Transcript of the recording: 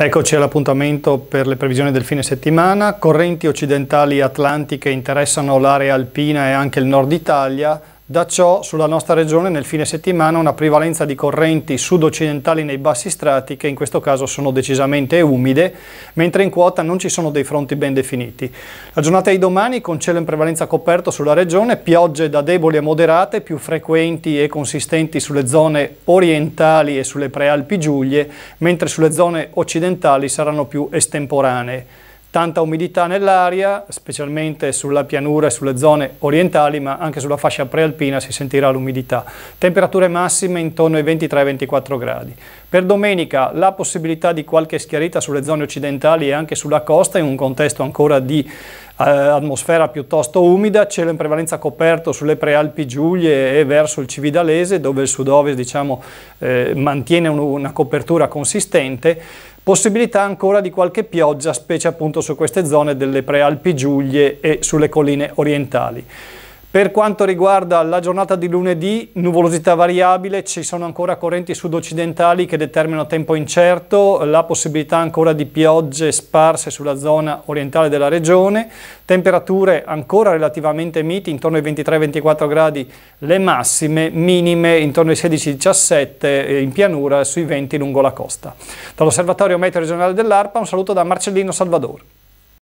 Eccoci all'appuntamento per le previsioni del fine settimana. Correnti occidentali e atlantiche interessano l'area alpina e anche il nord Italia. Da ciò sulla nostra regione nel fine settimana una prevalenza di correnti sud-occidentali nei bassi strati che in questo caso sono decisamente umide, mentre in quota non ci sono dei fronti ben definiti. La giornata di domani con cielo in prevalenza coperto sulla regione, piogge da deboli a moderate più frequenti e consistenti sulle zone orientali e sulle prealpi Giulie, mentre sulle zone occidentali saranno più estemporanee tanta umidità nell'aria, specialmente sulla pianura e sulle zone orientali, ma anche sulla fascia prealpina si sentirà l'umidità. Temperature massime intorno ai 23-24 gradi. Per domenica la possibilità di qualche schiarita sulle zone occidentali e anche sulla costa in un contesto ancora di eh, atmosfera piuttosto umida, cielo in prevalenza coperto sulle prealpi Giulie e verso il Cividalese dove il sud-ovest diciamo, eh, mantiene un, una copertura consistente. Possibilità ancora di qualche pioggia, specie appunto su queste zone delle prealpi Giulie e sulle colline orientali. Per quanto riguarda la giornata di lunedì, nuvolosità variabile, ci sono ancora correnti sud-occidentali che determinano tempo incerto, la possibilità ancora di piogge sparse sulla zona orientale della regione, temperature ancora relativamente miti, intorno ai 23-24 gradi le massime, minime intorno ai 16-17 eh, in pianura sui venti lungo la costa. Dall'Osservatorio Meteo Regionale dell'ARPA un saluto da Marcellino Salvador.